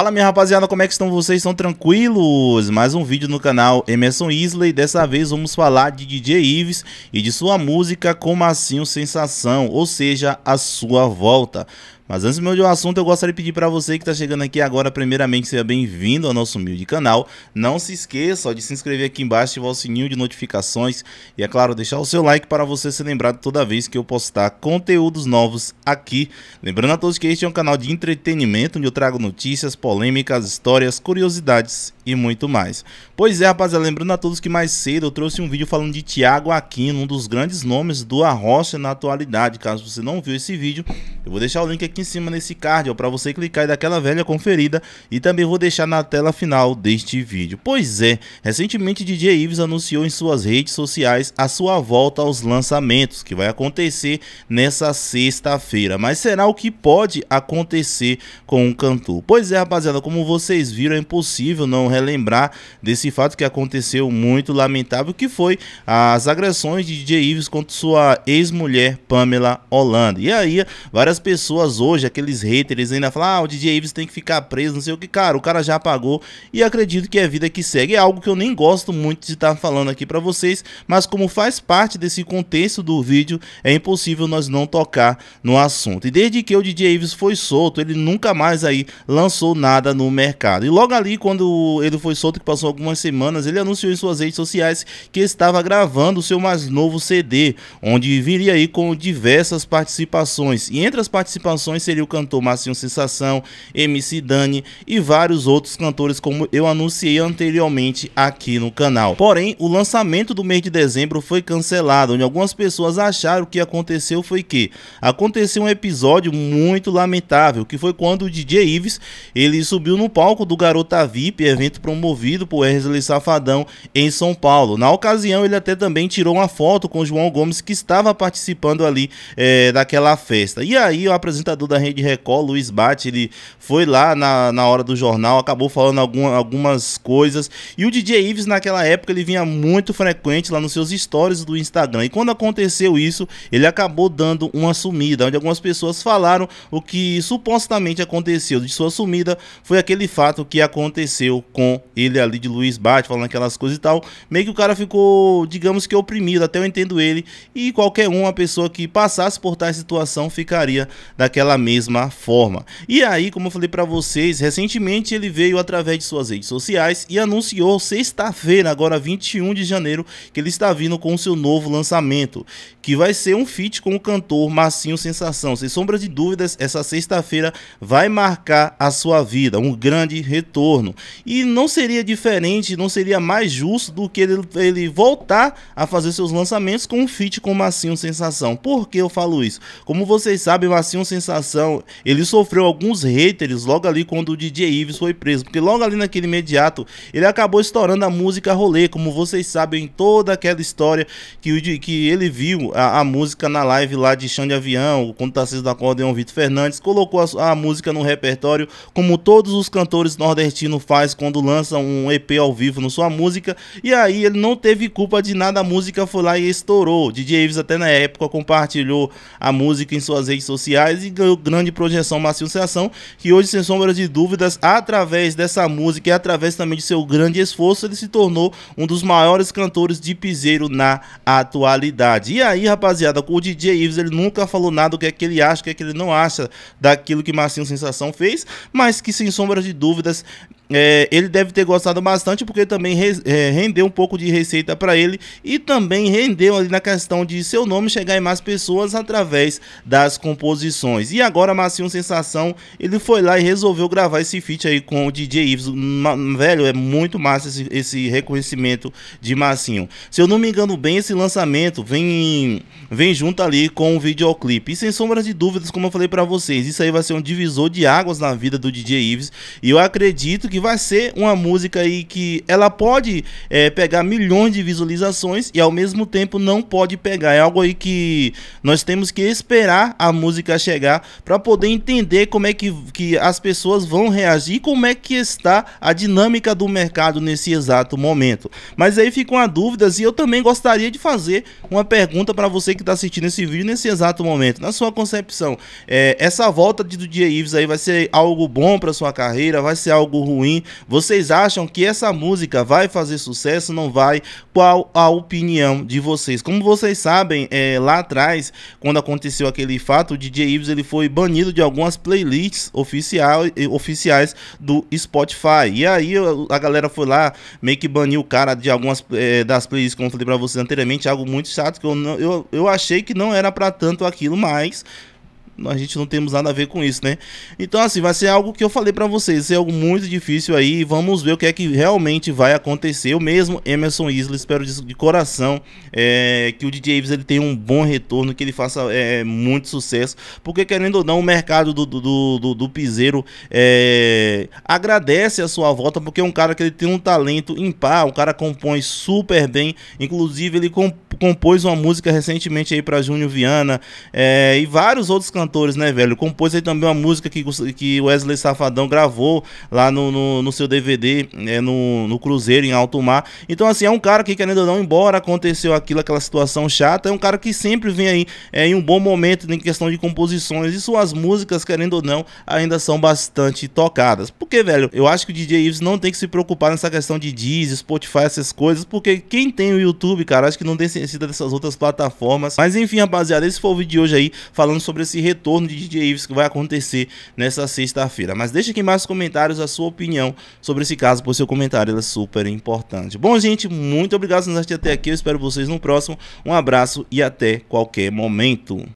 Fala minha rapaziada, como é que estão vocês? Estão tranquilos? Mais um vídeo no canal Emerson Isley, dessa vez vamos falar de DJ Ives e de sua música Como Assim o Sensação, ou seja, A Sua Volta. Mas antes de um assunto, eu gostaria de pedir para você que está chegando aqui agora, primeiramente, seja bem-vindo ao nosso humilde canal. Não se esqueça de se inscrever aqui embaixo, ativar o sininho de notificações e, é claro, deixar o seu like para você ser lembrado toda vez que eu postar conteúdos novos aqui. Lembrando a todos que este é um canal de entretenimento, onde eu trago notícias, polêmicas, histórias, curiosidades e muito mais. Pois é, rapaziada, lembrando a todos que mais cedo eu trouxe um vídeo falando de Tiago Aquino, um dos grandes nomes do Arrocha na atualidade. Caso você não viu esse vídeo, eu vou deixar o link aqui em cima nesse card para você clicar e dar aquela velha conferida e também vou deixar na tela final deste vídeo. Pois é, recentemente DJ Ives anunciou em suas redes sociais a sua volta aos lançamentos que vai acontecer nessa sexta-feira. Mas será o que pode acontecer com o um cantor? Pois é, rapaziada, como vocês viram, é impossível não relembrar desse fato que aconteceu muito lamentável que foi as agressões de DJ Ives contra sua ex-mulher Pamela Holanda. E aí, várias as pessoas hoje, aqueles haters, ainda falam: ah, o DJ Ives tem que ficar preso, não sei o que. Cara, o cara já pagou e acredito que é a vida que segue. É algo que eu nem gosto muito de estar falando aqui para vocês, mas como faz parte desse contexto do vídeo, é impossível nós não tocar no assunto. E desde que o DJ Ives foi solto, ele nunca mais aí lançou nada no mercado. E logo ali, quando ele foi solto, que passou algumas semanas, ele anunciou em suas redes sociais que estava gravando o seu mais novo CD, onde viria aí com diversas participações. E entre outras participações seria o cantor Marcinho Sensação, MC Dani e vários outros cantores como eu anunciei anteriormente aqui no canal. Porém, o lançamento do mês de dezembro foi cancelado, onde algumas pessoas acharam que aconteceu foi que aconteceu um episódio muito lamentável, que foi quando o DJ Ives, ele subiu no palco do Garota VIP, evento promovido por Wesley Safadão em São Paulo. Na ocasião, ele até também tirou uma foto com João Gomes que estava participando ali é, daquela festa. E aí aí o apresentador da Rede Record, Luiz Bate, ele foi lá na, na hora do jornal, acabou falando algumas coisas. E o DJ Ives, naquela época, ele vinha muito frequente lá nos seus stories do Instagram. E quando aconteceu isso, ele acabou dando uma sumida, onde algumas pessoas falaram o que supostamente aconteceu de sua sumida foi aquele fato que aconteceu com ele ali de Luiz Bate, falando aquelas coisas e tal. Meio que o cara ficou, digamos que oprimido, até eu entendo ele. E qualquer uma pessoa que passasse por tal situação ficaria daquela mesma forma. E aí, como eu falei para vocês, recentemente ele veio através de suas redes sociais e anunciou sexta-feira, agora 21 de janeiro, que ele está vindo com o seu novo lançamento, que vai ser um feat com o cantor Massinho Sensação. Sem sombra de dúvidas, essa sexta-feira vai marcar a sua vida, um grande retorno. E não seria diferente, não seria mais justo do que ele, ele voltar a fazer seus lançamentos com um feat com Massinho Sensação. Por que eu falo isso? Como vocês sabem, teve assim uma sensação. Ele sofreu alguns haters logo ali quando o DJ Ives foi preso, porque logo ali naquele imediato ele acabou estourando a música rolê, como vocês sabem, toda aquela história que, o, que ele viu a, a música na live lá de Chão de Avião, quando Tarcísio sendo acordeão Vitor Fernandes, colocou a, a música no repertório, como todos os cantores nordestinos faz quando lançam um EP ao vivo na sua música, e aí ele não teve culpa de nada, a música foi lá e estourou. DJ Ives até na época compartilhou a música em suas redes sociais sociais e ganhou grande projeção Márcio Sensação, que hoje, sem sombra de dúvidas, através dessa música e através também de seu grande esforço, ele se tornou um dos maiores cantores de piseiro na atualidade. E aí, rapaziada, o DJ Ives, ele nunca falou nada do que é que ele acha, o que é que ele não acha daquilo que Marcinho Sensação fez, mas que sem sombra de dúvidas é, ele deve ter gostado bastante porque também re, é, rendeu um pouco de receita para ele e também rendeu ali na questão de seu nome chegar em mais pessoas através das composições. E agora Marcinho Sensação, ele foi lá e resolveu gravar esse feat aí com o DJ Ives. Velho, é muito massa esse, esse reconhecimento de Marcinho. Se eu não me engano bem, esse lançamento vem, vem junto ali com o videoclipe. E sem sombra de dúvidas, como eu falei para vocês, isso aí vai ser um divisor de águas na vida do DJ Ives. E eu acredito que vai ser uma música aí que ela pode é, pegar milhões de visualizações e ao mesmo tempo não pode pegar. É algo aí que nós temos que esperar a música chegar para poder entender como é que, que as pessoas vão reagir e como é que está a dinâmica do mercado nesse exato momento. Mas aí ficam as dúvidas e eu também gostaria de fazer uma pergunta para você que está assistindo esse vídeo nesse exato momento. Na sua concepção, é, essa volta do DJ Ives aí vai ser algo bom para sua carreira? Vai ser algo ruim? mim. Vocês acham que essa música vai fazer sucesso? Não vai? Qual a opinião de vocês? Como vocês sabem, é, lá atrás, quando aconteceu aquele fato, o DJ Ives ele foi banido de algumas playlists oficial, eh, oficiais do Spotify. E aí a galera foi lá meio que baniu o cara de algumas é, das playlists, como eu falei pra vocês anteriormente, algo muito chato que eu, não, eu, eu achei que não era para tanto aquilo, mas a gente não temos nada a ver com isso, né? Então, assim, vai ser algo que eu falei para vocês, é algo muito difícil aí, vamos ver o que é que realmente vai acontecer. Eu mesmo, Emerson Isla, espero de coração é, que o DJ Avis, ele tenha um bom retorno, que ele faça é, muito sucesso, porque querendo ou não, o mercado do, do, do, do Piseiro é, agradece a sua volta, porque é um cara que ele tem um talento impar, o cara compõe super bem, inclusive ele compõe compôs uma música recentemente aí para Júnior Viana é, e vários outros cantores, né, velho? Compôs aí também uma música que, que Wesley Safadão gravou lá no, no, no seu DVD, é, no, no Cruzeiro, em Alto Mar. Então, assim, é um cara que, querendo ou não, embora aconteceu aquilo, aquela situação chata, é um cara que sempre vem aí é, em um bom momento em questão de composições e suas músicas, querendo ou não, ainda são bastante tocadas. Porque, velho, eu acho que o DJ Ives não tem que se preocupar nessa questão de Deezer, Spotify, essas coisas, porque quem tem o YouTube, cara, acho que não tem, precisa dessas outras plataformas. Mas enfim, rapaziada, esse foi o vídeo de hoje aí, falando sobre esse retorno de DJ Ives que vai acontecer nessa sexta-feira. Mas deixa aqui embaixo nos comentários a sua opinião sobre esse caso, pois seu comentário é super importante. Bom, gente, muito obrigado por nos assistir até aqui. Eu espero vocês no próximo. Um abraço e até qualquer momento.